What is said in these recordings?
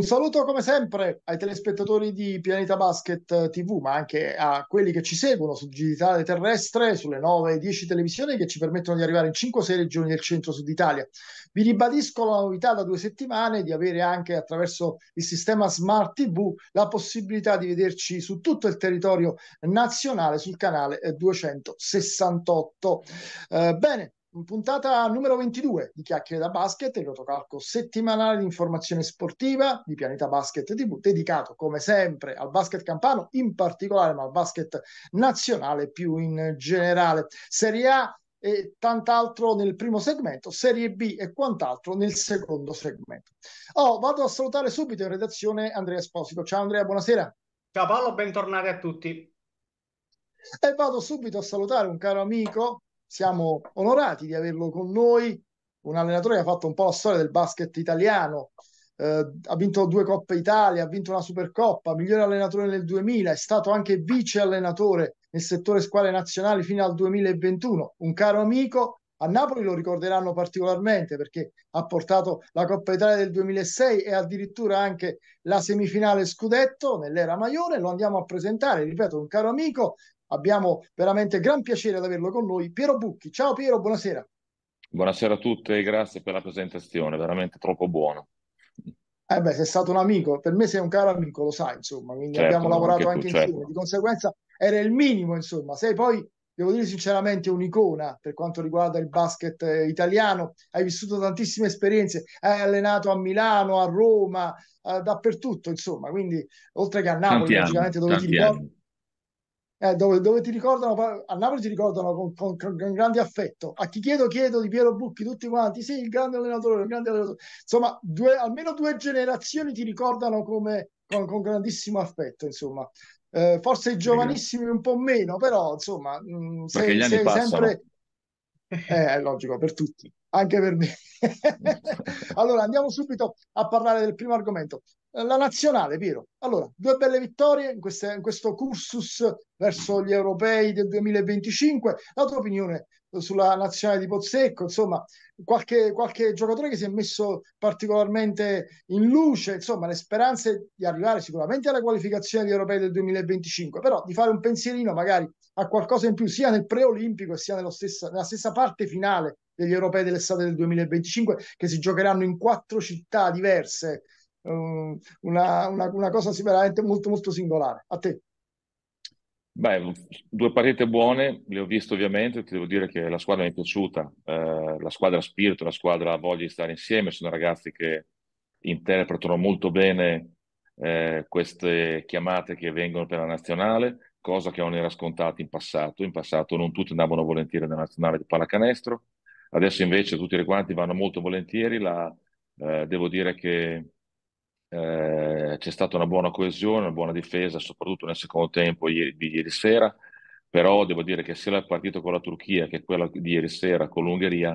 Un saluto come sempre ai telespettatori di Pianeta Basket eh, TV, ma anche a quelli che ci seguono su Digitale Terrestre, sulle 9 e 10 televisioni che ci permettono di arrivare in 5-6 regioni del centro-sud Italia. Vi ribadisco la novità da due settimane di avere anche attraverso il sistema Smart TV la possibilità di vederci su tutto il territorio nazionale sul canale 268. Eh, eh, bene, puntata numero 22 di Chiacchiere da Basket, il rotocalco settimanale di informazione sportiva di Pianeta Basket TV, dedicato come sempre al basket campano in particolare, ma al basket nazionale più in generale. Serie A e tant'altro nel primo segmento, Serie B e quant'altro nel secondo segmento. Oh, vado a salutare subito in redazione Andrea Esposito. Ciao Andrea, buonasera. Ciao Paolo, bentornati a tutti. E vado subito a salutare un caro amico siamo onorati di averlo con noi, un allenatore che ha fatto un po' la storia del basket italiano, eh, ha vinto due Coppe Italia, ha vinto una Supercoppa, migliore allenatore nel 2000, è stato anche vice allenatore nel settore squadre nazionali fino al 2021, un caro amico, a Napoli lo ricorderanno particolarmente perché ha portato la Coppa Italia del 2006 e addirittura anche la semifinale scudetto nell'era Maione, lo andiamo a presentare, ripeto, un caro amico, abbiamo veramente gran piacere ad averlo con noi. Piero Bucchi, ciao Piero, buonasera. Buonasera a tutti e grazie per la presentazione, veramente troppo buono. Eh beh, sei stato un amico, per me sei un caro amico, lo sai, insomma, quindi certo, abbiamo lavorato anche, tu, certo. insieme, certo. di conseguenza era il minimo, insomma, sei poi, devo dire sinceramente, un'icona per quanto riguarda il basket eh, italiano, hai vissuto tantissime esperienze, hai allenato a Milano, a Roma, eh, dappertutto, insomma, quindi oltre che a Napoli, logicamente dove ti ricordi eh, dove, dove, ti ricordano, a Napoli ti ricordano con, con, con, grande affetto. A chi chiedo, chiedo di Piero Bucchi, tutti quanti, sì, il grande allenatore, il grande allenatore. Insomma, due, almeno due generazioni ti ricordano come, con, con grandissimo affetto, insomma. Eh, forse i giovanissimi un po' meno, però insomma, mh, sei, sei sempre... Eh, è logico, per tutti, anche per me. allora, andiamo subito a parlare del primo argomento. Eh, la nazionale, Piero. Allora, due belle vittorie in, queste, in, questo cursus verso gli europei del 2025. La tua opinione eh, sulla nazionale di Pozzecco? Insomma, qualche, qualche giocatore che si è messo particolarmente in luce, insomma, le speranze di arrivare sicuramente alla qualificazione degli europei del 2025, però di fare un pensierino magari a qualcosa in più sia nel preolimpico sia nello stessa, nella stessa parte finale degli europei dell'estate del 2025 che si giocheranno in quattro città diverse una, una, una cosa veramente molto molto singolare. A te. Beh, due partite buone, le ho viste ovviamente, ti devo dire che la squadra mi è piaciuta, eh, la squadra ha spirito, la squadra ha voglia di stare insieme, sono ragazzi che interpretano molto bene eh, queste chiamate che vengono per la nazionale, cosa che non era scontata in passato, in passato non tutti andavano volentieri nella nazionale di pallacanestro, adesso invece tutti quanti vanno molto volentieri, la, eh, devo dire che eh, c'è stata una buona coesione, una buona difesa, soprattutto nel secondo tempo ieri, di ieri sera, però devo dire che sia la partita con la Turchia che quella di ieri sera con l'Ungheria,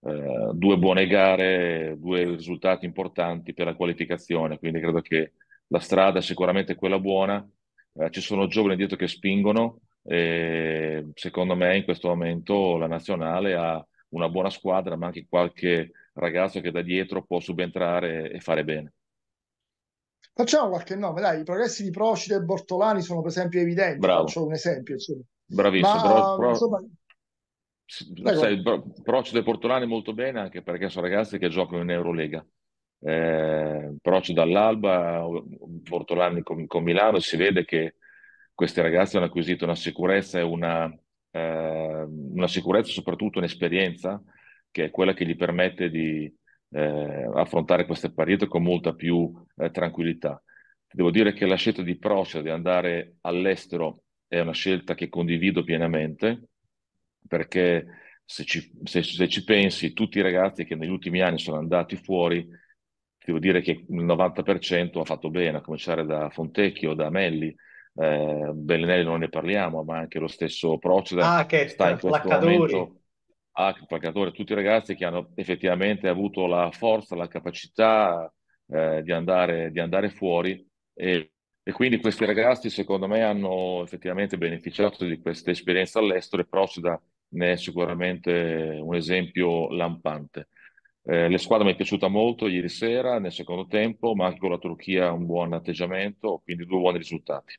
eh, due buone gare, due risultati importanti per la qualificazione, quindi credo che la strada è sicuramente quella buona, eh, ci sono giovani dietro che spingono e secondo me in questo momento la nazionale ha una buona squadra ma anche qualche ragazzo che da dietro può subentrare e fare bene. Facciamo qualche nome, dai, i progressi di Procida e Bortolani sono per esempio evidenti, Bravo. faccio un esempio. Insomma. Bravissimo, Ma, però, però... Insomma... Sai, Procida e Portolani molto bene anche perché sono ragazzi che giocano in Eurolega. Eh, Procida all'Alba, Portolani con, con Milano, si vede che questi ragazzi hanno acquisito una sicurezza e una, eh, una sicurezza soprattutto un'esperienza che è quella che gli permette di, eh, affrontare queste periodo con molta più eh, tranquillità. Devo dire che la scelta di Procida di andare all'estero è una scelta che condivido pienamente, perché se ci, se, se ci pensi, tutti i ragazzi che negli ultimi anni sono andati fuori, devo dire che il 90% ha fatto bene, a cominciare da Fontecchio, da Melli, eh, Bellinelli non ne parliamo, ma anche lo stesso Procida ah, che, sta in questo momento a calcolatore, tutti i ragazzi che hanno effettivamente avuto la forza, la capacità eh, di, andare, di, andare, fuori e, e, quindi questi ragazzi secondo me hanno effettivamente beneficiato di questa esperienza all'estero e Procida ne è sicuramente un esempio lampante. Eh, la squadra mi è piaciuta molto ieri sera nel secondo tempo, ma anche con la Turchia un buon atteggiamento, quindi due buoni risultati.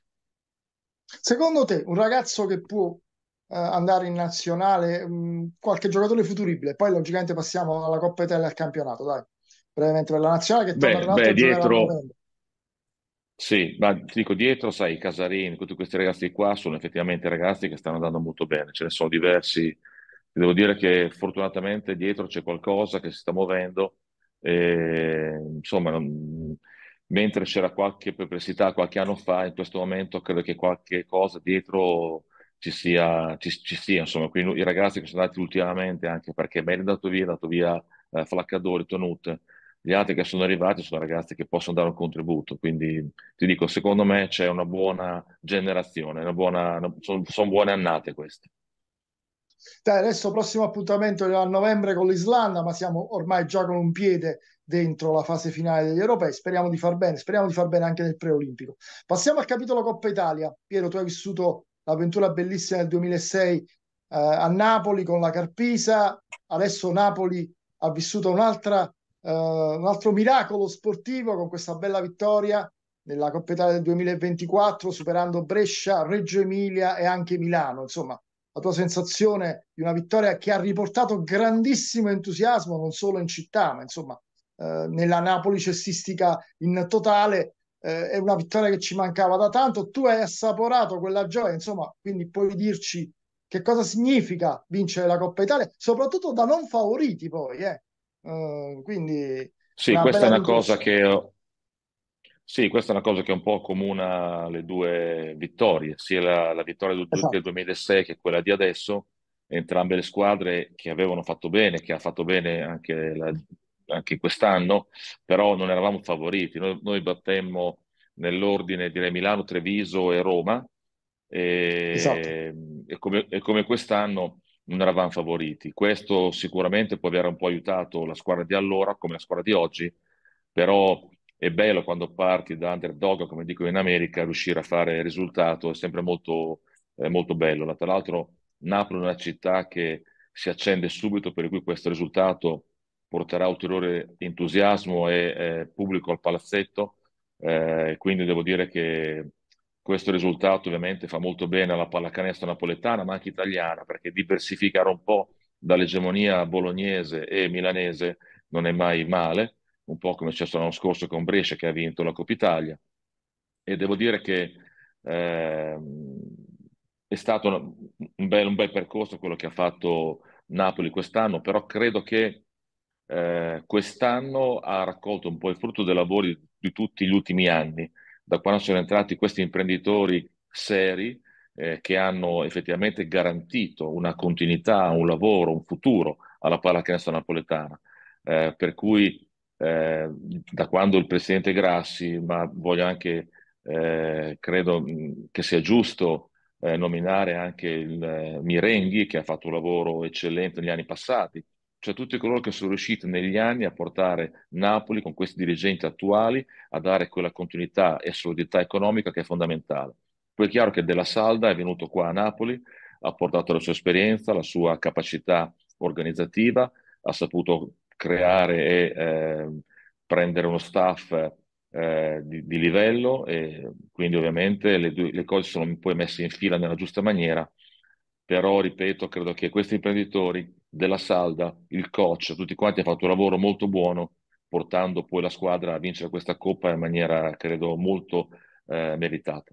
Secondo te un ragazzo che può eh, andare in nazionale, mh, mm, qualche giocatore futuribile. Poi logicamente passiamo alla Coppa Italia e al campionato, dai. Brevemente per la nazionale che beh, beh, dietro sì, ma ti dico dietro, sai, Casarini, tutti questi ragazzi qua sono effettivamente ragazzi che stanno andando molto bene, ce ne sono diversi. Devo dire che fortunatamente dietro c'è qualcosa che si sta muovendo. E, insomma, non... mentre c'era qualche perplessità qualche anno fa, in questo momento credo che qualche cosa dietro ci sia, ci, ci sia insomma, quindi i ragazzi che sono andati ultimamente anche perché Meli è andato via, è andato via eh, Flaccadori, Tonut, gli altri che sono arrivati sono ragazzi che possono dare un contributo, quindi ti dico, secondo me c'è una buona generazione, una buona, una, sono, sono buone annate queste. Dai, adesso prossimo appuntamento a novembre con l'Islanda, ma siamo ormai già con un piede dentro la fase finale degli europei. Speriamo di far bene, speriamo di far bene anche nel preolimpico. Passiamo al capitolo Coppa Italia. Piero, tu hai vissuto l'avventura bellissima del 2006 eh, a Napoli con la Carpisa, adesso Napoli ha vissuto un'altra, eh, un altro miracolo sportivo con questa bella vittoria nella Coppa Italia del 2024 superando Brescia, Reggio Emilia e anche Milano, insomma la tua sensazione di una vittoria che ha riportato grandissimo entusiasmo non solo in città, ma insomma eh, nella Napoli cestistica in totale eh, è una vittoria che ci mancava da tanto, tu hai assaporato quella gioia, insomma, quindi puoi dirci che cosa significa vincere la Coppa Italia, soprattutto da non favoriti poi, eh. uh, quindi... Sì, questa è una cosa che... Sì, questa è una cosa che è un po' comuna le due vittorie, sia la, la vittoria del, esatto. del 2006 che quella di adesso, entrambe le squadre che avevano fatto bene, che ha fatto bene anche la, anche quest'anno, però non eravamo favoriti. Noi, noi battemmo nell'ordine direi Milano, Treviso e Roma e, esatto. Ehm, e, come, e come quest'anno non eravamo favoriti. Questo sicuramente può aver un po' aiutato la squadra di allora come la squadra di oggi, però è bello quando parti da underdog, come dico in America, riuscire a fare risultato è sempre molto, eh, molto bello. Tra l'altro Napoli è una città che si accende subito, per cui questo risultato porterà ulteriore entusiasmo e eh, pubblico al palazzetto. Eh, quindi devo dire che questo risultato ovviamente fa molto bene alla pallacanestro napoletana, ma anche italiana, perché diversificare un po' dall'egemonia bolognese e milanese non è mai male, un po' come è successo l'anno scorso con Brescia che ha vinto la Coppa Italia. E devo dire che eh, è stato un bel, un bel percorso quello che ha fatto Napoli quest'anno, però credo che eh, quest'anno ha raccolto un po' il frutto dei lavori di tutti gli ultimi anni, da quando sono entrati questi imprenditori seri eh, che hanno effettivamente garantito una continuità, un lavoro, un futuro alla pallacanestro napoletana. Eh, per cui eh, da quando il presidente Grassi, ma voglio anche, eh, credo che sia giusto eh, nominare anche il Mirenghi che ha fatto un lavoro eccellente negli anni passati, cioè tutti coloro che sono riusciti negli anni a portare Napoli con questi dirigenti attuali a dare quella continuità e solidità economica che è fondamentale. Poi è chiaro che Della Salda è venuto qua a Napoli, ha portato la sua esperienza, la sua capacità organizzativa, ha saputo creare e eh, prendere uno staff eh, di, di, livello e quindi ovviamente le, due, le cose sono poi messe in fila nella giusta maniera. Però, ripeto, credo che questi imprenditori della Salda, il coach, tutti quanti hanno fatto un lavoro molto buono portando poi la squadra a vincere questa coppa in maniera, credo, molto eh, meritata.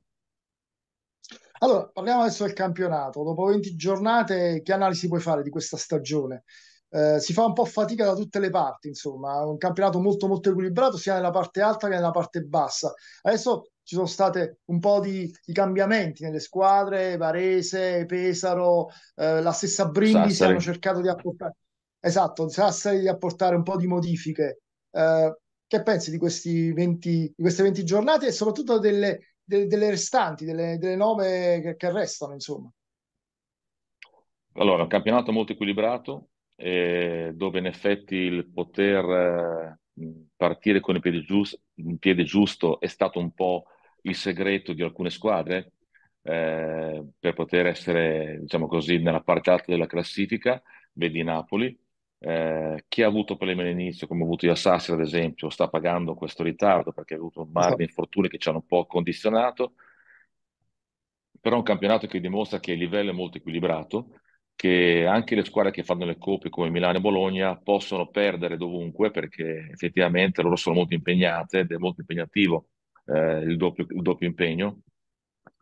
Allora, parliamo adesso del campionato. Dopo 20 giornate, che analisi puoi fare di questa stagione? Eh, si fa un po' fatica da tutte le parti, insomma, un campionato molto molto equilibrato sia nella parte alta che nella parte bassa. Adesso ci sono stati un po' di, di cambiamenti nelle squadre, Varese, Pesaro, eh, la stessa Brindisi hanno cercato di apportare, esatto, Sassari di apportare un po' di modifiche. Eh, che pensi di, 20, di, queste 20 giornate e soprattutto delle, delle, delle restanti, delle, delle nove che, che restano, insomma? Allora, un campionato molto equilibrato, eh, dove in effetti il poter eh, partire con il piede, giusto, il piede giusto è stato un po' il segreto di alcune squadre eh, per poter essere, diciamo così, nella parte alta della classifica, vedi Napoli, eh, chi ha avuto problemi all'inizio, come ha avuto io a Sassari ad esempio, sta pagando questo ritardo perché ha avuto un mar esatto. di infortuni che ci hanno un po' condizionato, però è un campionato che dimostra che il livello è molto equilibrato, che anche le squadre che fanno le coppe come Milano e Bologna possono perdere dovunque perché effettivamente loro sono molto impegnate ed è molto impegnativo eh, il, doppio, il doppio impegno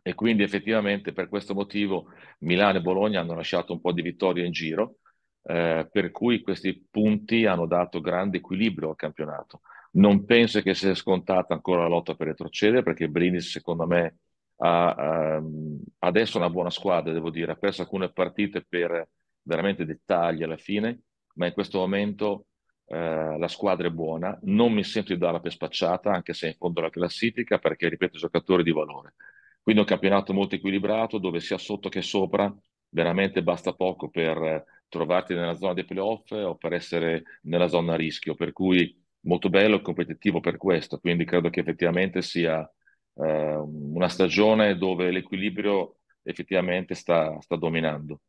e quindi effettivamente per questo motivo Milano e Bologna hanno lasciato un po' di vittorie in giro, eh, per cui questi punti hanno dato grande equilibrio al campionato. Non penso che sia scontata ancora la lotta per retrocedere, perché Brindisi secondo me ha um, ehm, adesso una buona squadra, devo dire, ha perso alcune partite per veramente dettagli alla fine, ma in questo momento eh, la squadra è buona, non mi sento di darla per spacciata, anche se in fondo alla classifica, perché ripeto, giocatore di valore. Quindi un campionato molto equilibrato, dove sia sotto che sopra, veramente basta poco per trovarti nella zona dei playoff o per essere nella zona a rischio, per cui molto bello e competitivo per questo, quindi credo che effettivamente sia eh, una stagione dove l'equilibrio effettivamente sta, sta dominando.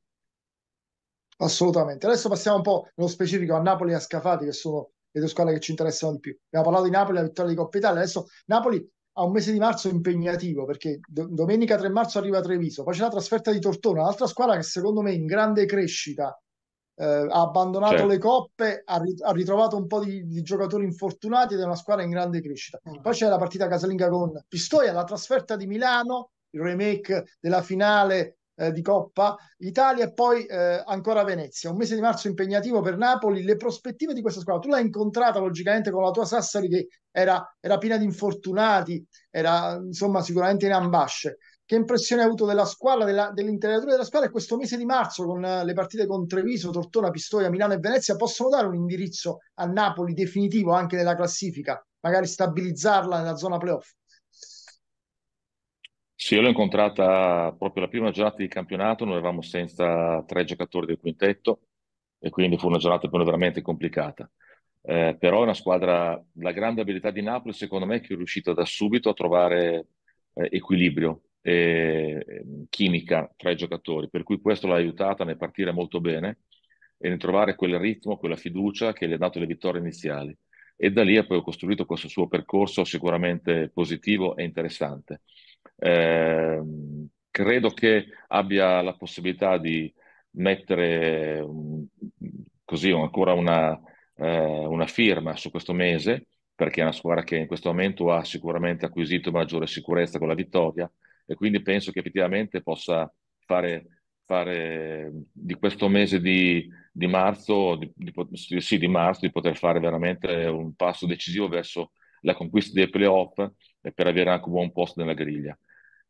Assolutamente. Adesso passiamo un po' nello specifico a Napoli e a Scafati, che sono le due squadre che ci interessano di più. Abbiamo parlato di Napoli, la vittoria di Coppa Italia. Adesso Napoli ha un mese di marzo impegnativo perché do- domenica 3 marzo arriva Treviso, poi c'è la trasferta di Tortona, un'altra squadra che secondo me è in grande crescita eh, ha abbandonato certo. le coppe, ha, rit- ha, ritrovato un po' di, di, giocatori infortunati ed è una squadra in grande crescita. Mm. Poi c'è la partita casalinga con Pistoia, la trasferta di Milano, il remake della finale eh, di Coppa Italia e poi eh, ancora Venezia. Un mese di marzo impegnativo per Napoli, le prospettive di questa squadra. Tu l'hai incontrata logicamente con la tua Sassari che era, era piena di infortunati, era insomma sicuramente in ambasce che impressione ha avuto della squadra, dell'interiore della squadra e questo mese di marzo con eh, le partite con Treviso, Tortona, Pistoia, Milano e Venezia possono dare un indirizzo a Napoli definitivo anche nella classifica, magari stabilizzarla nella zona playoff? Sì, io l'ho incontrata proprio la prima giornata di campionato, noi eravamo senza tre giocatori del quintetto e quindi fu una giornata per noi veramente complicata. Eh, però è una squadra, la grande abilità di Napoli secondo me è che è riuscita da subito a trovare eh, equilibrio eh, chimica tra i giocatori, per cui questo l'ha aiutata nel partire molto bene e nel trovare quel ritmo, quella fiducia che le ha dato le vittorie iniziali. E da lì ha poi costruito questo suo percorso sicuramente positivo e interessante. Eh, credo che abbia la possibilità di mettere um, così ancora una, eh, una firma su questo mese, perché è una squadra che in questo momento ha sicuramente acquisito maggiore sicurezza con la vittoria, e quindi penso che effettivamente possa fare, fare di questo mese di, di marzo, di, di, sì, di marzo, di poter fare veramente un passo decisivo verso la conquista dei playoff e per avere anche un buon posto nella griglia.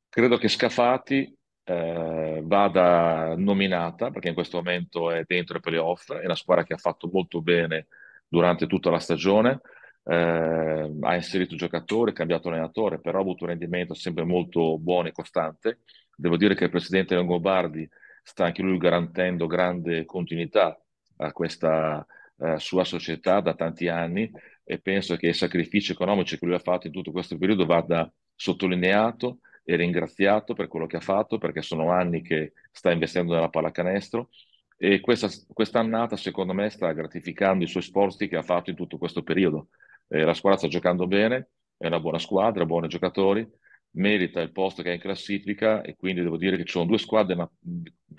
Credo che Scafati eh, vada nominata, perché in questo momento è dentro i playoff, è una squadra che ha fatto molto bene durante tutta la stagione, eh, ha inserito giocatore, cambiato allenatore, però ha avuto un rendimento sempre molto buono e costante. Devo dire che il presidente Longobardi sta anche lui garantendo grande continuità a questa eh, sua società da tanti anni e penso che i sacrifici economici che lui ha fatto in tutto questo periodo vada sottolineato e ringraziato per quello che ha fatto perché sono anni che sta investendo nella pallacanestro e questa, quest'annata secondo me sta gratificando i suoi sforzi che ha fatto in tutto questo periodo eh, la squadra sta giocando bene, è una buona squadra, buoni giocatori, merita il posto che è in classifica e quindi devo dire che ci sono due squadre na-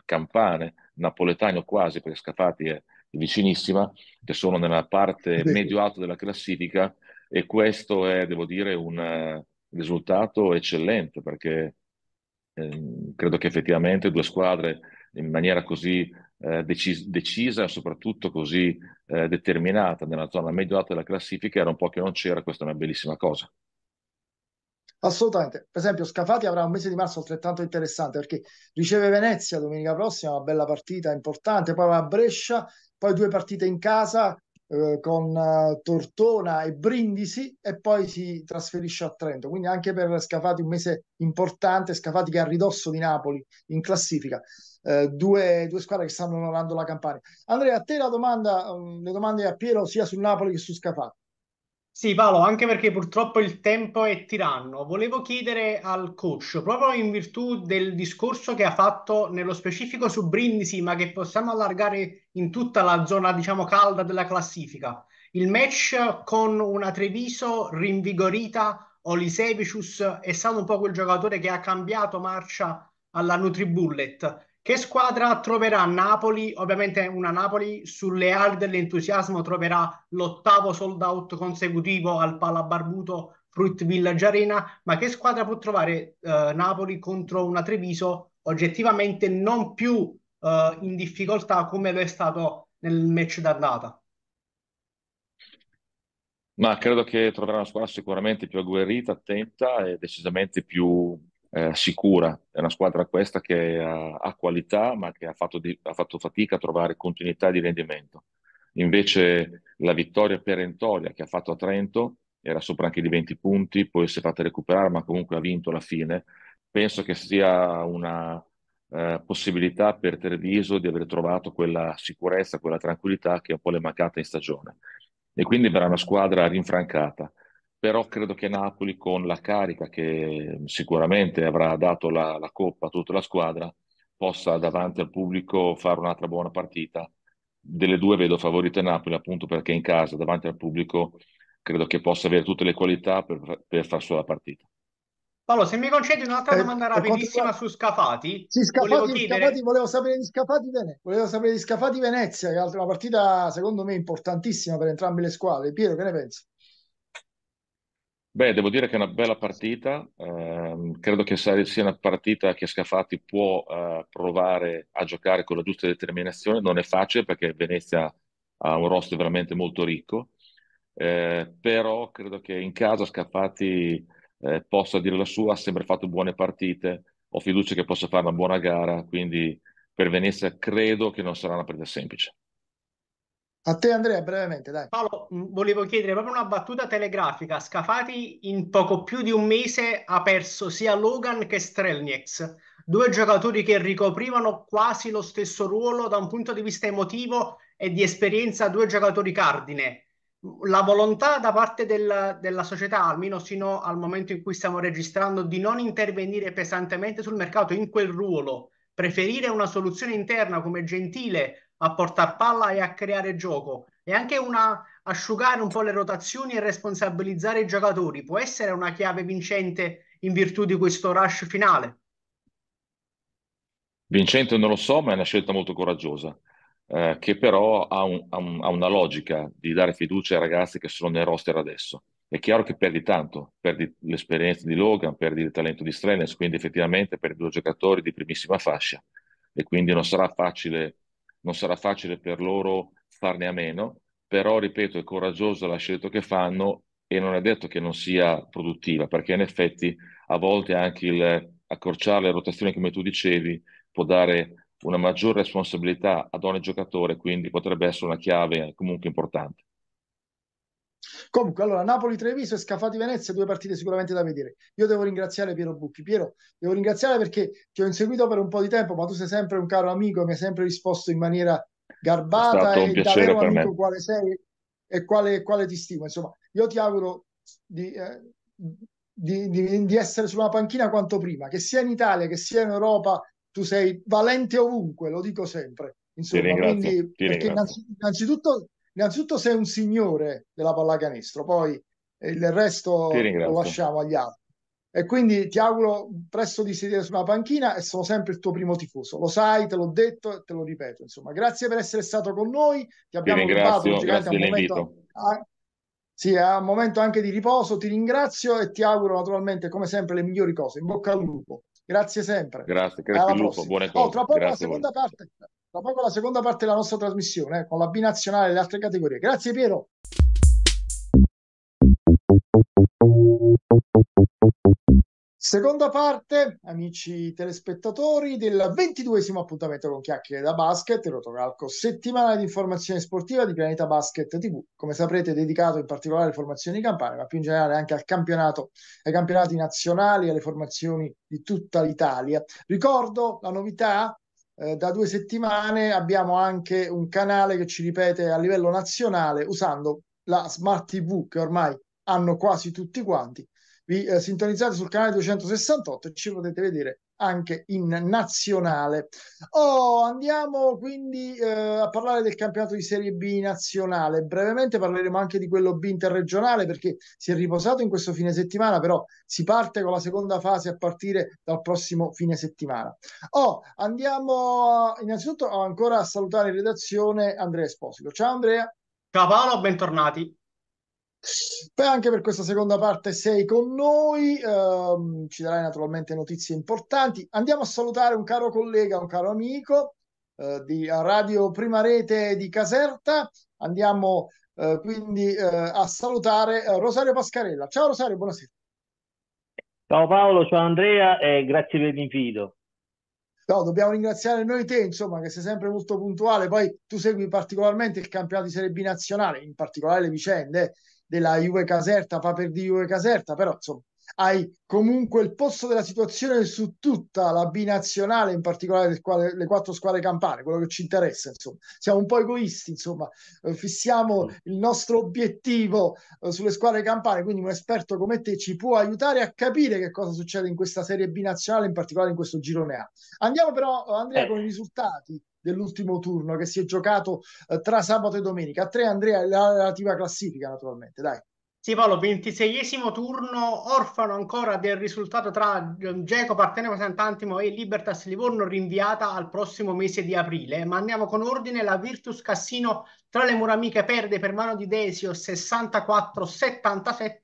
campane, napoletane o quasi, perché Scafati è vicinissima, che sono nella parte medio alto della classifica e questo è, devo dire, un eh, risultato eccellente perché eh, credo che effettivamente due squadre in maniera così eh, decis- decisa, soprattutto così eh, determinata nella zona medio alta della classifica, era un po' che non c'era, questa è una bellissima cosa. Assolutamente, per esempio Scafati avrà un mese di marzo altrettanto interessante perché riceve Venezia domenica prossima, una bella partita importante, poi va a Brescia, poi due partite in casa eh, con uh, Tortona e Brindisi e poi si trasferisce a Trento, quindi anche per Scafati un mese importante, Scafati che è a ridosso di Napoli in classifica. Eh, due, due, squadre che stanno onorando la campagna. Andrea, a te la domanda, mm, le domande a Piero sia sul Napoli che su Scafato. Sì, Paolo, anche perché purtroppo il tempo è tiranno. Volevo chiedere al coach, proprio in virtù del discorso che ha fatto nello specifico su Brindisi, ma che possiamo allargare in tutta la zona, diciamo, calda della classifica. Il match con una Treviso rinvigorita, Olisevicius, è stato un po' quel giocatore che ha cambiato marcia alla Nutribullet. Che squadra troverà Napoli? Ovviamente una Napoli sulle ali dell'entusiasmo troverà l'ottavo sold out consecutivo al Palabarbuto Fruit Village Arena, ma che squadra può trovare eh, Napoli contro una Treviso oggettivamente non più eh, in difficoltà come lo è stato nel match d'andata? Ma credo che troverà una squadra sicuramente più agguerrita, attenta e decisamente più eh, sicura, è una squadra questa che ha, ha qualità ma che ha fatto, di, ha fatto, fatica a trovare continuità di rendimento. Invece la vittoria perentoria che ha fatto a Trento era sopra anche di 20 punti, poi si è fatta recuperare ma comunque ha vinto alla fine. Penso che sia una eh, possibilità per Treviso di aver trovato quella sicurezza, quella tranquillità che un po' le è mancata in stagione. E quindi verrà una squadra rinfrancata però credo che Napoli con la carica che sicuramente avrà dato la, la coppa a tutta la squadra possa davanti al pubblico fare un'altra buona partita. Delle due vedo favorite Napoli appunto perché in casa davanti al pubblico credo che possa avere tutte le qualità per, per far sua partita. Paolo, se mi concedi un'altra eh, domanda eh, rapidissima quanto... su Scafati. Sì, Scafati volevo, Scafati, volevo sapere di Scafati Venezia. Volevo sapere di Scafati Venezia, che è una partita secondo me importantissima per entrambe le squadre. Piero, che ne pensi? Beh, devo dire che è una bella partita, ehm, credo che sia una partita che Scafati può eh, provare a giocare con la giusta determinazione, non è facile perché Venezia ha un roster veramente molto ricco, eh, però credo che in casa Scafati eh, possa dire la sua, ha sempre fatto buone partite, ho fiducia che possa fare una buona gara, quindi per Venezia credo che non sarà una partita semplice. A te Andrea, brevemente, dai. Paolo, volevo chiedere proprio una battuta telegrafica. Scafati in poco più di un mese ha perso sia Logan che Strelnieks, due giocatori che ricoprivano quasi lo stesso ruolo da un punto di vista emotivo e di esperienza, due giocatori cardine. La volontà da parte del, della società, almeno fino al momento in cui stiamo registrando, di non intervenire pesantemente sul mercato in quel ruolo, preferire una soluzione interna come Gentile a portare palla e a creare gioco. E anche una, asciugare un po' le rotazioni e responsabilizzare i giocatori può essere una chiave vincente in virtù di questo rush finale? Vincente non lo so, ma è una scelta molto coraggiosa, eh, che però ha, un, ha, un, ha, una logica di dare fiducia ai ragazzi che sono nel roster adesso. È chiaro che perdi tanto, perdi l'esperienza di Logan, perdi il talento di Strenes, quindi effettivamente perdi due giocatori di primissima fascia e quindi non sarà facile non sarà facile per loro farne a meno, però ripeto è coraggiosa la scelta che fanno e non è detto che non sia produttiva, perché in effetti a volte anche il accorciare le rotazioni, come tu dicevi, può dare una maggiore responsabilità ad ogni giocatore, quindi potrebbe essere una chiave comunque importante. Comunque, allora, Napoli-Treviso e Scafati-Venezia, due partite sicuramente da vedere. Io devo ringraziare Piero Bucchi. Piero, devo ringraziare perché ti ho inseguito per un po' di tempo, ma tu sei sempre un caro amico, mi hai sempre risposto in maniera garbata e davvero amico me. quale sei e quale, quale, ti stimo. Insomma, io ti auguro di, eh, di, di, di essere sulla panchina quanto prima, che sia in Italia, che sia in Europa, tu sei valente ovunque, lo dico sempre. Insomma, ti ringrazio, quindi, ti ringrazio. Innanzitutto, innanzitutto sei un signore della pallacanestro, poi eh, il resto lo lasciamo agli altri. E quindi ti auguro presto di sedere sulla panchina e sono sempre il tuo primo tifoso. Lo sai, te l'ho detto e te lo ripeto. Insomma, grazie per essere stato con noi. Ti abbiamo ti rubato grazie un momento, a, sì, è un momento anche di riposo. Ti ringrazio e ti auguro naturalmente, come sempre, le migliori cose. In bocca al lupo. Grazie sempre. Grazie, grazie Lupo. Buone oh, cose. Oh, tra poco grazie, la seconda buone. parte tra poco la seconda parte della nostra trasmissione eh, con la binazionale e le altre categorie. Grazie Piero. Seconda parte, amici telespettatori, del ventiduesimo appuntamento con chiacchiere da basket, il Rotocalco settimanale di informazione sportiva di Pianeta Basket TV, come saprete è dedicato in particolare alle formazioni di campane, ma più in generale anche al campionato, ai campionati nazionali, alle formazioni di tutta l'Italia. Ricordo la novità eh, da due settimane abbiamo anche un canale che ci ripete a livello nazionale usando la Smart TV che ormai hanno quasi tutti quanti. Vi eh, sintonizzate sul canale 268 e ci potete vedere anche in nazionale. Oh, andiamo quindi eh, a parlare del campionato di Serie B nazionale. Brevemente parleremo anche di quello B interregionale perché si è riposato in questo fine settimana, però si parte con la seconda fase a partire dal prossimo fine settimana. Oh, andiamo innanzitutto ancora a salutare in redazione Andrea Esposito. Ciao Andrea. Ciao Paolo, bentornati. Beh, anche per questa seconda parte sei con noi, ehm, ci darai naturalmente notizie importanti. Andiamo a salutare un caro collega, un caro amico eh, di Radio Prima Rete di Caserta. Andiamo eh, quindi eh, a salutare eh, Rosario Pascarella. Ciao Rosario, buonasera. Ciao Paolo, ciao Andrea e grazie per l'invito. No, dobbiamo ringraziare noi te, insomma, che sei sempre molto puntuale. Poi tu segui particolarmente il campionato di Serie B nazionale, in particolare le vicende della Juve Caserta, fa per di Juve Caserta, però insomma hai comunque il posto della situazione su tutta la binazionale, in particolare quale, le quattro squadre campane, quello che ci interessa, insomma. Siamo un po' egoisti, insomma, eh, fissiamo mm. il nostro obiettivo eh, sulle squadre campane, quindi un esperto come te ci può aiutare a capire che cosa succede in questa serie binazionale, in particolare in questo girone A. Andiamo però, Andrea, eh. con i risultati dell'ultimo turno che si è giocato eh, tra sabato e domenica. A tre Andrea la relativa classifica naturalmente, dai. Sì Paolo, 26esimo turno, orfano ancora del risultato tra eh, Geco, Partenema Sant'Antimo e Libertas Livorno rinviata al prossimo mese di aprile. Ma andiamo con ordine, la Virtus Cassino tra le muramiche perde per mano di Desio 64-77,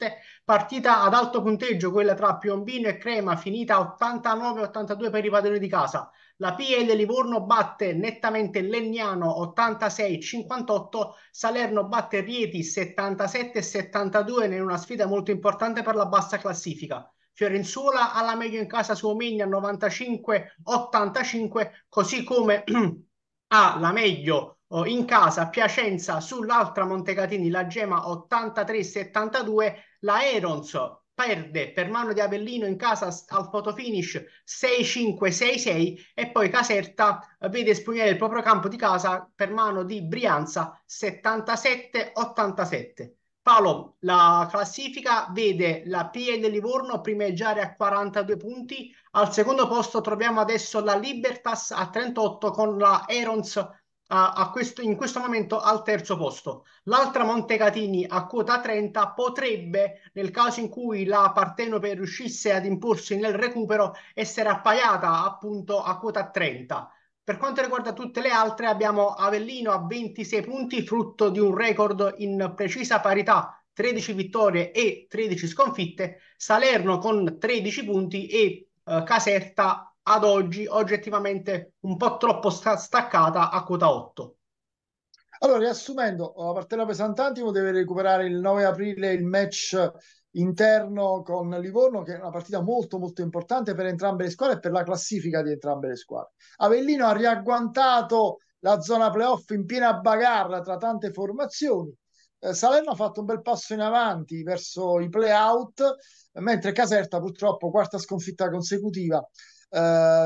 partita ad alto punteggio quella tra Piombino e Crema finita 89-82 per i padroni di casa. La PL Livorno batte nettamente Legnano 86-58, Salerno batte Rieti 77-72 in una sfida molto importante per la bassa classifica. Fiorenzuola ha la meglio in casa su Omegna 95-85, così come ha la meglio oh, in casa Piacenza sull'altra Montecatini la Gema 83-72, la Erons perde per mano di Avellino in casa al fotofinish 6-5-6-6 e poi Caserta eh, vede espugnare il proprio campo di casa per mano di Brianza 77-87. Paolo, la classifica vede la PL Livorno primeggiare a 42 punti, al secondo posto troviamo adesso la Libertas a 38 con la Erons a, a questo, in questo momento al terzo posto. L'altra Montecatini a quota 30 potrebbe, nel caso in cui la Partenope riuscisse ad imporsi nel recupero, essere appaiata appunto a quota 30. Per quanto riguarda tutte le altre, abbiamo Avellino a 26 punti, frutto di un record in precisa parità 13 vittorie e 13 sconfitte, Salerno con 13 punti e eh, Caserta ad oggi oggettivamente un po' troppo sta- staccata a quota 8. Allora, riassumendo, la partita pesantantimo deve recuperare il 9 aprile il match interno con Livorno, che è una partita molto molto importante per entrambe le squadre e per la classifica di entrambe le squadre. Avellino ha riagguantato la zona playoff in piena bagarra tra tante formazioni. Eh, Salerno ha fatto un bel passo in avanti verso i playout, mentre Caserta purtroppo quarta sconfitta consecutiva eh,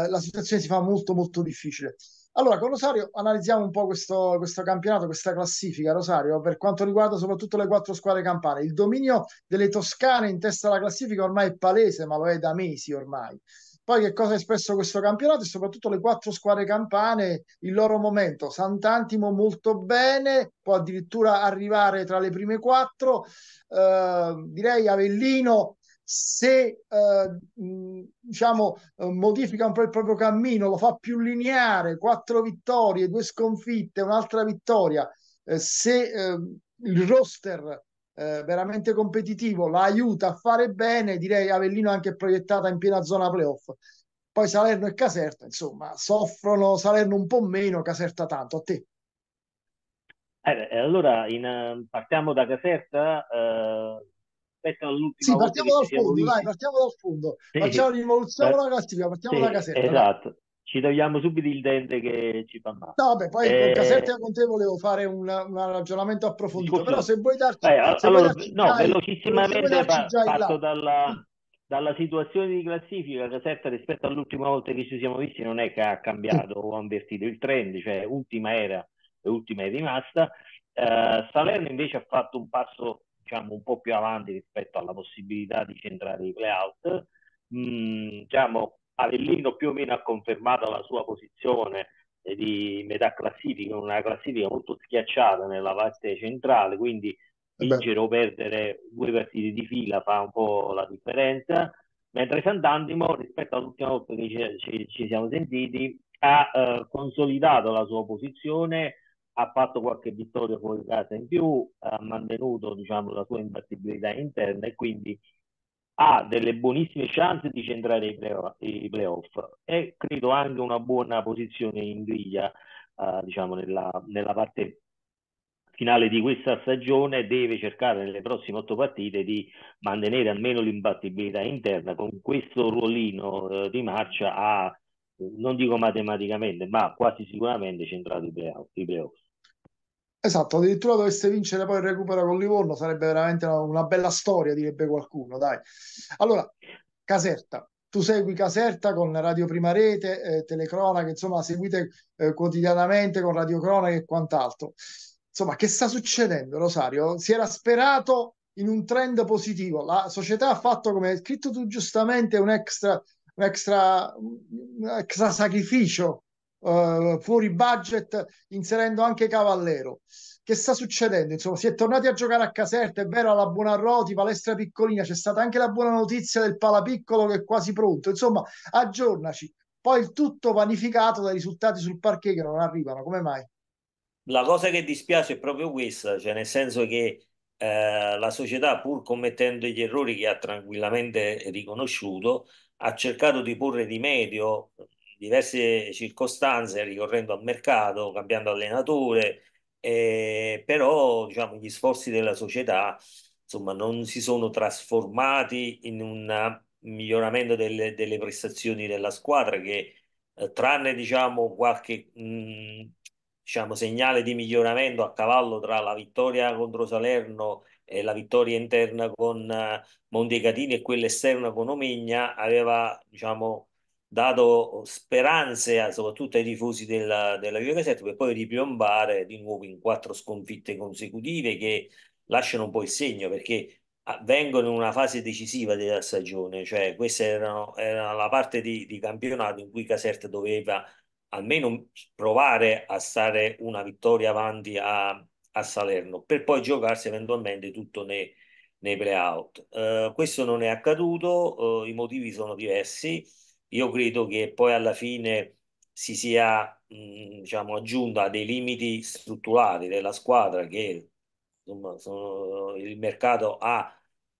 la situazione si fa molto molto difficile. Allora, con Rosario analizziamo un po' questo, questo, campionato, questa classifica. Rosario, per quanto riguarda soprattutto le quattro squadre campane, il dominio delle toscane in testa alla classifica ormai è palese, ma lo è da mesi ormai. Poi che cosa ha espresso questo campionato e soprattutto le quattro squadre campane, il loro momento. Sant'Antimo molto bene, può addirittura arrivare tra le prime quattro. Eh, direi Avellino se eh, diciamo, eh, modifica un po' il proprio cammino, lo fa più lineare, quattro vittorie, due sconfitte, un'altra vittoria, eh, se eh, il roster eh, veramente competitivo la aiuta a fare bene, direi Avellino anche proiettata in piena zona playoff. Poi Salerno e Caserta, insomma, soffrono Salerno un po' meno, Caserta tanto. A te. Eh, allora in, partiamo da Caserta. Eh, rispetto all'ultima sì, partiamo dal fondo, dai, partiamo dal fondo. Sì. Facciamo rivoluzione la classifica, partiamo sì, casetta. Esatto. Dai. Ci togliamo subito il dente che ci fa male. No, vabbè, poi eh... con Casetta con te volevo fare un, un ragionamento approfondito, Scusa. però se vuoi darci... Eh, allora, vuoi darci no, dai, velocissimamente pa- parto dalla, dalla situazione di classifica Casetta rispetto all'ultima volta che ci siamo visti non è che ha cambiato o ha invertito il trend, cioè ultima era e ultima è rimasta. Eh, Salerno invece ha fatto un passo diciamo, un po' più avanti rispetto alla possibilità di centrare i playout. Mm, diciamo, Avellino più o meno ha confermato la sua posizione eh, di metà classifica, una classifica molto schiacciata nella parte centrale, quindi eh vincere o perdere due partite di fila fa un po' la differenza, mentre Sant'Antimo rispetto all'ultima volta che ci, ci, ci siamo sentiti ha eh, consolidato la sua posizione ha fatto qualche vittoria fuori casa in più, ha mantenuto diciamo, la sua imbattibilità interna e quindi ha delle buonissime chance di centrare i playoff e credo anche una buona posizione in griglia eh, diciamo nella, nella, parte finale di questa stagione deve cercare nelle prossime otto partite di mantenere almeno l'imbattibilità interna con questo ruolino eh, di marcia ha non dico matematicamente ma quasi sicuramente centrato i playoff Esatto, addirittura dovesse vincere poi il recupero con Livorno sarebbe veramente una, una bella storia, direbbe qualcuno, dai. Allora, Caserta, tu segui Caserta con Radio Prima Rete, eh, Telecronache, insomma, seguite eh, quotidianamente con Radio Cronache e quant'altro. Insomma, che sta succedendo, Rosario? Si era sperato in un trend positivo. La società ha fatto, come hai scritto tu giustamente, un extra, un extra, un extra sacrificio eh, fuori budget inserendo anche Cavallero. Che sta succedendo? Insomma, si è tornati a giocare a Caserta, è vero, alla buona Roti, palestra piccolina, c'è stata anche la buona notizia del Palapiccolo che è quasi pronto. Insomma, aggiornaci. Poi il tutto vanificato dai risultati sul parquet che non arrivano. Come mai? La cosa che dispiace è proprio questa, cioè nel senso che eh, la società, pur commettendo gli errori che ha tranquillamente riconosciuto, ha cercato di porre rimedio diverse circostanze, ricorrendo al mercato, cambiando allenatore, eh, però diciamo, gli sforzi della società insomma, non si sono trasformati in un miglioramento delle, delle prestazioni della squadra che eh, tranne diciamo, qualche mh, mm, diciamo, segnale di miglioramento a cavallo tra la vittoria contro Salerno e la vittoria interna con eh, Mondecatini e quella esterna con Omegna aveva diciamo, dato speranze soprattutto ai tifosi della, della Cassetto per poi ripiombare di nuovo in quattro sconfitte consecutive che lasciano un po' il segno perché ah, vengono in una fase decisiva della stagione, cioè questa era, era la parte di, di, campionato in cui Caserta doveva almeno provare a stare una vittoria avanti a, a Salerno per poi giocarsi eventualmente tutto nei, nei play-out. Uh, questo non è accaduto, uh, i motivi sono diversi io credo che poi alla fine si sia mh, diciamo, aggiunta dei limiti strutturali della squadra che insomma, sono, il mercato ha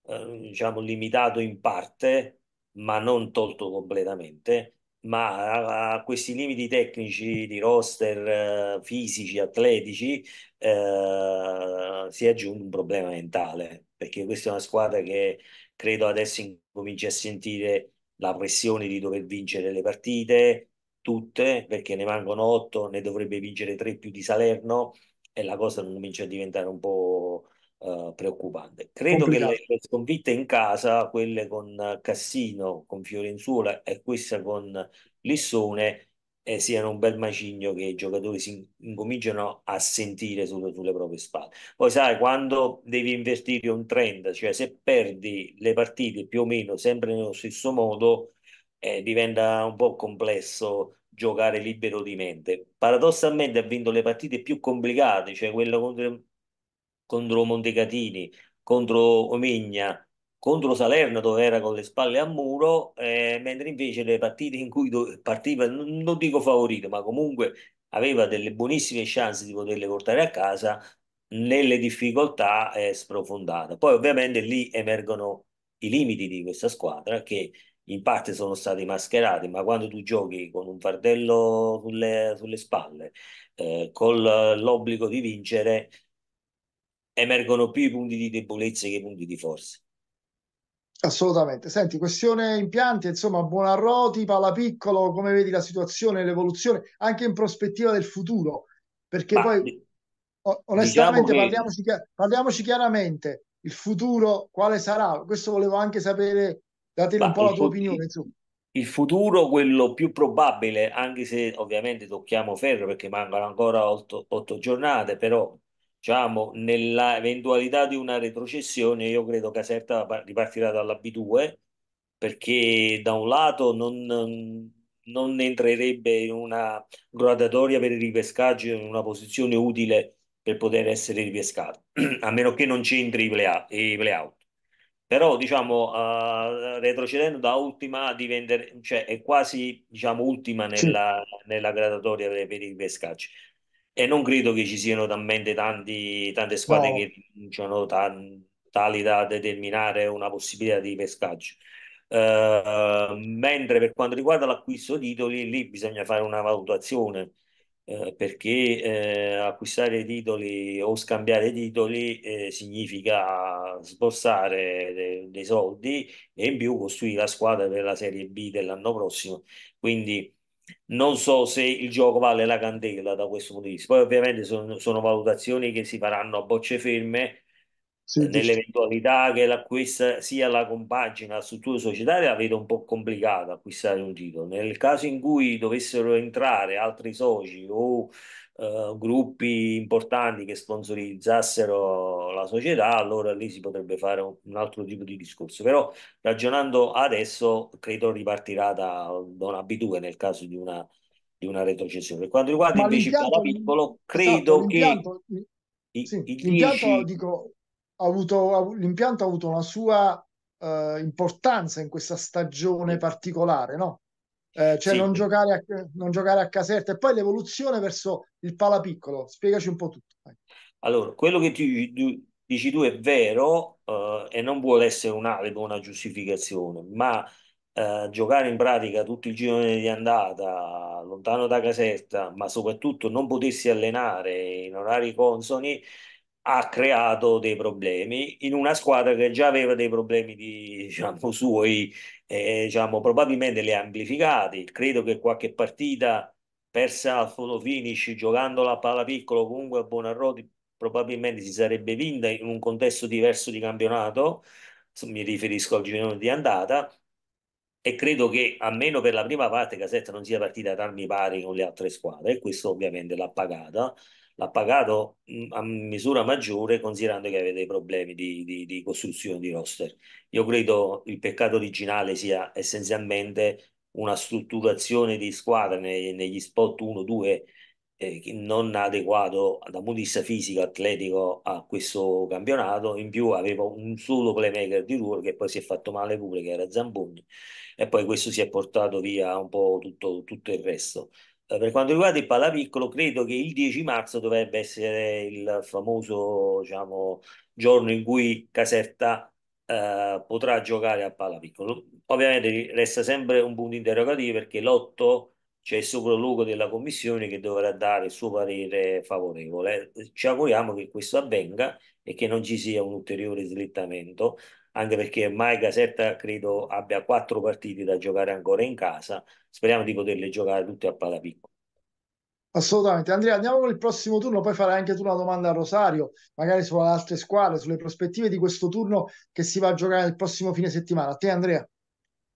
eh, diciamo, limitato in parte, ma non tolto completamente. Ma a, a questi limiti tecnici di roster eh, fisici, atletici, eh, si aggiunto un problema mentale, perché questa è una squadra che credo adesso incomincia a sentire la pressione di dover vincere le partite, tutte, perché ne mancano otto, ne dovrebbe vincere tre più di Salerno e la cosa comincia a diventare un po' uh, preoccupante. Credo Complicato. che le, le, sconfitte in casa, quelle con Cassino, con Fiorenzuola e questa con Lissone, eh, siano un bel macigno che i giocatori si incominciano a sentire sulle, sulle proprie spalle. Poi sai, quando devi invertire un trend, cioè se perdi le partite più o meno sempre nello stesso modo, eh, diventa un po' complesso giocare libero di mente. Paradossalmente ha vinto le partite più complicate, cioè quella contro, contro Montecatini, contro Omegna, contro Salerno dove era con le spalle a muro, eh, mentre invece le partite in cui partiva, non dico favorito, ma comunque aveva delle buonissime chance di poterle portare a casa, nelle difficoltà è sprofondata. Poi ovviamente lì emergono i limiti di questa squadra che in parte sono stati mascherati, ma quando tu giochi con un fardello sulle, sulle spalle, eh, con l'obbligo di vincere, emergono più i punti di debolezza che i punti di forza. Assolutamente. Senti, questione impianti, insomma, Buonarroti, Palapiccolo, come vedi la situazione, l'evoluzione, anche in prospettiva del futuro? Perché Ma, poi, diciamo onestamente, diciamo che... parliamoci, parliamoci, chiaramente, il futuro quale sarà? Questo volevo anche sapere da te un po' la tua fut... opinione. Insomma. Il futuro, quello più probabile, anche se ovviamente tocchiamo ferro perché mancano ancora otto, otto giornate, però diciamo, nella eventualità di una retrocessione, io credo Caserta ripartirà dalla B2 perché da un lato non, non entrerebbe in una gradatoria per il ripescaggio in una posizione utile per poter essere ripescato, a meno che non c'entri i, i playout. Però, diciamo, uh, retrocedendo da ultima diventer- cioè, è quasi diciamo, ultima nella, sì. nella gradatoria per i ripescaggi e non credo che ci siano talmente tanti, tante squadre no. che rinunciano tali da determinare una possibilità di pescaggio. Uh, mentre per quanto riguarda l'acquisto titoli, lì bisogna fare una valutazione uh, perché uh, acquistare titoli o scambiare titoli eh, significa sborsare de- dei soldi e in più costruire la squadra per la Serie B dell'anno prossimo. Quindi non so se il gioco vale la candela da questo punto di vista. Poi ovviamente sono, sono valutazioni che si faranno a bocce ferme sì, eh, nell'eventualità che la, questa sia la compagine, la struttura societaria la vedo un po' complicata acquistare un titolo. Nel caso in cui dovessero entrare altri soci o eh, gruppi importanti che sponsorizzassero la società, allora lì si potrebbe fare un, altro tipo di discorso. Però ragionando adesso, credo ripartirà da, da un'abitudine nel caso di una, di una retrocessione. Per quanto riguarda Ma invece il piccolo, credo esatto, che... I, sì, i l'impianto, 10... dico, ha avuto, l'impianto ha avuto una sua eh, importanza in questa stagione particolare, no? Eh, cioè sì. non, giocare a, non giocare a casetta e poi l'evoluzione verso il pala piccolo. Spiegaci un po' tutto. Dai. Allora, quello che ti, tu, dici tu è vero eh, e non vuole essere un alibi, una giustificazione, ma eh, giocare in pratica tutto il girone di andata lontano da caserta ma soprattutto non potersi allenare in orari consoni ha creato dei problemi in una squadra che già aveva dei problemi di, diciamo, suoi, eh, diciamo, probabilmente li ha amplificati. Credo che qualche partita persa al photo giocando la palla piccolo comunque a Buonarroti probabilmente si sarebbe vinta in un contesto diverso di campionato, mi riferisco al girone di andata, e credo che almeno per la prima parte Casetta non sia partita ad armi pari con le altre squadre e questo ovviamente l'ha pagata l'ha pagato mm, a misura maggiore considerando che avete problemi di, di, di costruzione di roster. Io credo il peccato originale sia essenzialmente una strutturazione di squadra nei, negli spot 1-2 eh, non adeguato da punto di vista fisico atletico a questo campionato. In più aveva un solo playmaker di ruolo che poi si è fatto male pure, che era Zamboni, e poi questo si è portato via un po' tutto, tutto il resto. Eh, per quanto riguarda il Pallaviccolo, credo che il 10 marzo dovrebbe essere il famoso diciamo, giorno in cui Caserta eh, potrà giocare a Pallaviccolo. Ovviamente resta sempre un punto interrogativo perché l'8 c'è il sopralluogo della commissione che dovrà dare il suo parere favorevole. Ci auguriamo che questo avvenga e che non ci sia un ulteriore slittamento, anche perché ormai Casetta credo abbia quattro partite da giocare ancora in casa, speriamo di poterle giocare tutte a Palapicco. Assolutamente. Andrea, andiamo con il prossimo turno, poi farai anche tu una domanda a Rosario, magari sulle altre squadre, sulle prospettive di questo turno che si va a giocare il prossimo fine settimana. A te Andrea.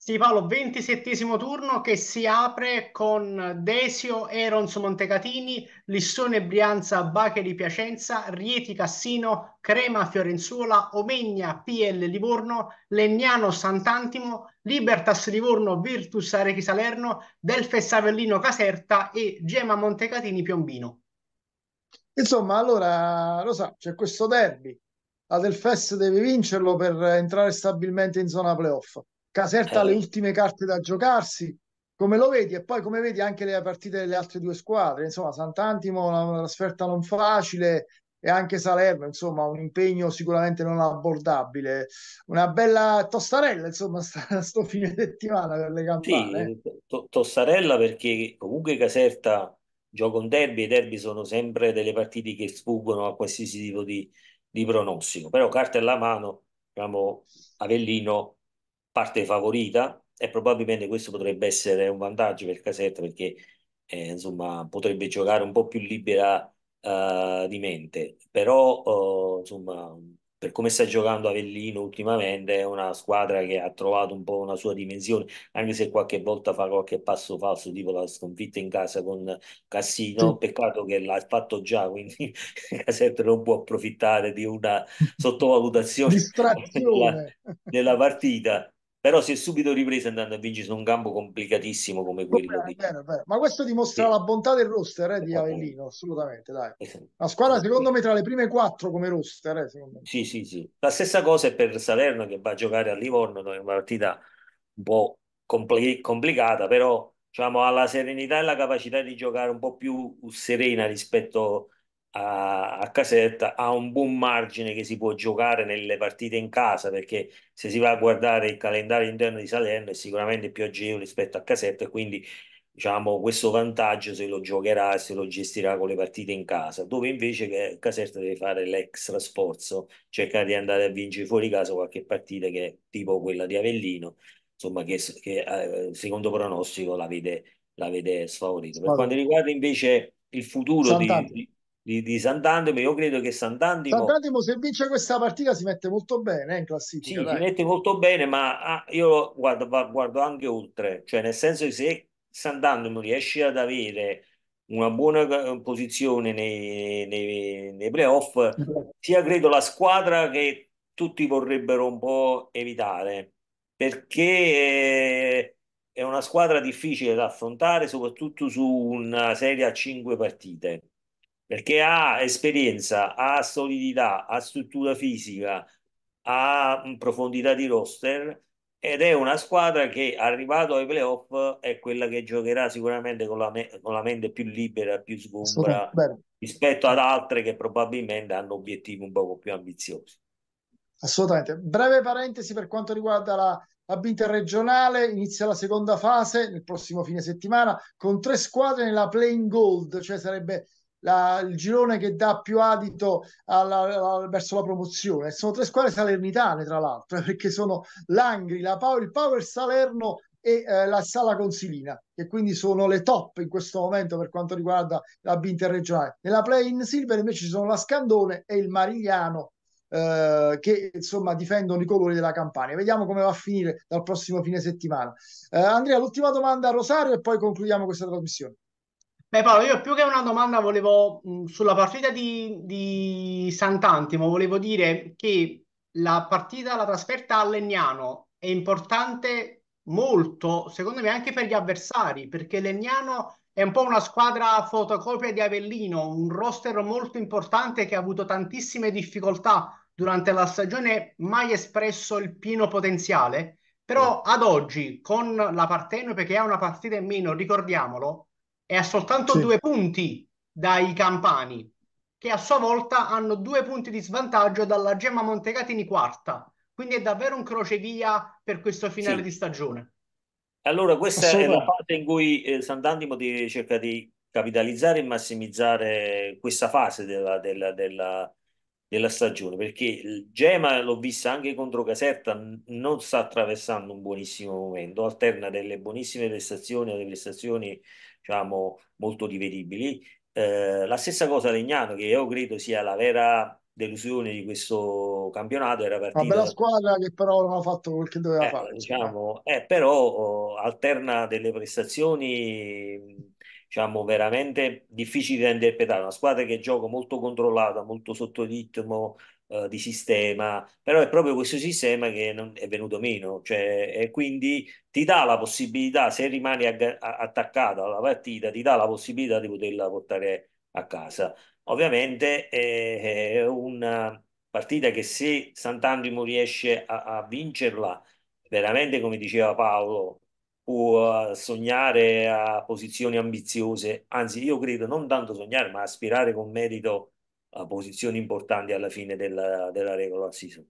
Sì, Paolo, ventisettesimo turno che si apre con Desio, Erons, Montecatini, Lissone, Brianza, Bacheri, Piacenza, Rieti, Cassino, Crema, Fiorenzuola, Omegna, PL, Livorno, Legnano, Sant'Antimo, Libertas, Livorno, Virtus, Arechi, Salerno, Delfes, Avellino, Caserta e Gema, Montecatini, Piombino. Insomma, allora, lo sa, c'è questo derby. La Delfes deve vincerlo per entrare stabilmente in zona playoff Caserta ha eh. le ultime carte da giocarsi, come lo vedi, e poi come vedi anche le partite delle altre due squadre, insomma Sant'Antimo una trasferta non facile e anche Salerno, insomma un impegno sicuramente non abbordabile, una bella tostarella insomma sta, sto fine settimana per le campagne. Sì, to- tostarella perché comunque Caserta gioca un derby e i derby sono sempre delle partite che sfuggono a qualsiasi tipo di, di pronostico, però carta alla mano, diciamo Avellino parte favorita e probabilmente questo potrebbe essere un vantaggio per Casetta perché eh, insomma, potrebbe giocare un po' più libera eh, di mente, però eh, insomma, per come sta giocando Avellino ultimamente è una squadra che ha trovato un po' una sua dimensione, anche se qualche volta fa qualche passo falso, tipo la sconfitta in casa con Cassino, peccato che l'ha fatto già, quindi Casetta non può approfittare di una sottovalutazione della, della partita però si è subito ripresa andando a vincere su un campo complicatissimo come quello. Bene, di... bene, bene. Ma questo dimostra sì. la bontà del roster eh, di esatto. Avellino, assolutamente. Dai. Eh la squadra secondo me tra le prime quattro come roster. Eh, sì, sì, sì. La stessa cosa è per Salerno che va a giocare a Livorno, dove è una partita un po' compl- complicata, però diciamo, ha la serenità e la capacità di giocare un po' più serena rispetto a, a casetta ha un buon margine che si può giocare nelle partite in casa perché se si va a guardare il calendario interno di Salerno è sicuramente più agevole rispetto a casetta e quindi diciamo, questo vantaggio se lo giocherà e se lo gestirà con le partite in casa, dove invece eh, Caserta deve fare l'extra sforzo, cercare di andare a vincere fuori casa qualche partita che è tipo quella di Avellino, insomma che, che eh, secondo pronostico la vede, la vede sfavorita. Per quanto riguarda invece il futuro di, di, di, di Sant'Andemo. Io credo che Sant'Antimo. Sant'Andemo se vince questa partita si mette molto bene eh, in classifica. Sì, dai. si mette molto bene, ma ah, io guardo, guardo anche oltre. Cioè, nel senso che se Sant'Antimo riesce ad avere una buona eh, posizione nei, nei, nei playoff, mm. sia credo la squadra che tutti vorrebbero un po' evitare, perché eh, è una squadra difficile da affrontare, soprattutto su una serie a 5 partite perché ha esperienza, ha solidità, ha struttura fisica, ha profondità di roster ed è una squadra che arrivato ai playoff è quella che giocherà sicuramente con la, me- con la mente più libera, più sgombra rispetto ad altre che probabilmente hanno obiettivi un poco più ambiziosi. Assolutamente. Breve parentesi per quanto riguarda la, la B interregionale, inizia la seconda fase nel prossimo fine settimana con tre squadre nella Plain Gold, cioè sarebbe la, il girone che dà più adito alla, alla, verso la promozione. Sono tre squadre salernitane, tra l'altro, perché sono l'Angri, la Power, il Power Salerno e eh, la Sala Consilina, che quindi sono le top in questo momento per quanto riguarda la B interregionale. Nella Play in Silver invece ci sono la Scandone e il Marigliano. Eh, che insomma difendono i colori della campagna. Vediamo come va a finire dal prossimo fine settimana. Eh, Andrea, l'ultima domanda a Rosario e poi concludiamo questa trasmissione. Beh Paolo, io più che una domanda volevo mh, sulla partita di, di Sant'Antimo, volevo dire che la partita, la trasferta a Legnano è importante molto, secondo me, anche per gli avversari, perché Legnano è un po' una squadra fotocopia di Avellino, un roster molto importante che ha avuto tantissime difficoltà durante la stagione, mai espresso il pieno potenziale, però mm. ad oggi con la Partenope che è una partita in meno, ricordiamolo, è a soltanto sì. due punti dai campani, che a sua volta hanno due punti di svantaggio dalla Gemma Montecatini quarta. Quindi è davvero un crocevia per questo finale sì. di stagione. Allora, questa è la parte in cui eh, Sant'Antimo cerca di capitalizzare e massimizzare questa fase della, della, della, della stagione, perché Gema l'ho vista anche contro Caserta, non sta attraversando un buonissimo momento, alterna delle buonissime prestazioni a delle prestazioni diciamo, molto rivedibili. Eh, la stessa cosa Legnano, che io credo sia la vera delusione di questo campionato era partita... Una bella squadra che però non ha fatto quel che doveva eh, fare. Diciamo, eh, però oh, alterna delle prestazioni diciamo, veramente difficili da interpretare. Una squadra che gioca molto controllata, molto sotto ritmo, eh, di sistema, però è proprio questo sistema che non, è venuto meno, cioè, e quindi ti dà la possibilità, se rimani ag- attaccato alla partita, ti dà la possibilità di poterla portare a casa. Ovviamente è, è una partita che se Sant'Andrimo riesce a, a vincerla, veramente come diceva Paolo, può sognare a posizioni ambiziose, anzi io credo non tanto sognare ma aspirare con merito posizioni importanti alla fine della, della regular season.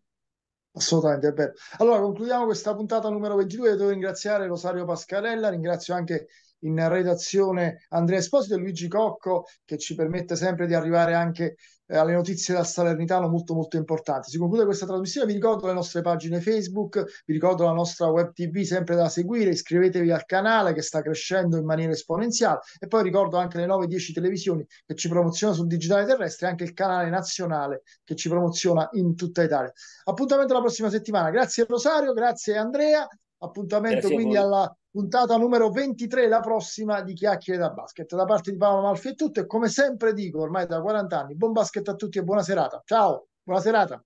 Assolutamente, è vero. Allora, concludiamo questa puntata numero 22. Devo ringraziare Rosario Pascarella, ringrazio anche in redazione Andrea Esposito e Luigi Cocco che ci permette sempre di arrivare anche eh, alle notizie dal Salernitano molto molto importanti. Si conclude questa trasmissione, vi ricordo le nostre pagine Facebook, vi ricordo la nostra web tv sempre da seguire, iscrivetevi al canale che sta crescendo in maniera esponenziale e poi ricordo anche le 9-10 televisioni che ci promozionano sul digitale terrestre e anche il canale nazionale che ci promoziona in tutta Italia. Appuntamento la prossima settimana, grazie Rosario, grazie Andrea Appuntamento Grazie quindi alla puntata numero 23, la prossima di Chiacchiere da Basket. Da parte di Paolo Malfi è tutto e come sempre dico, ormai da 40 anni, buon basket a tutti e buona serata. Ciao, buona serata.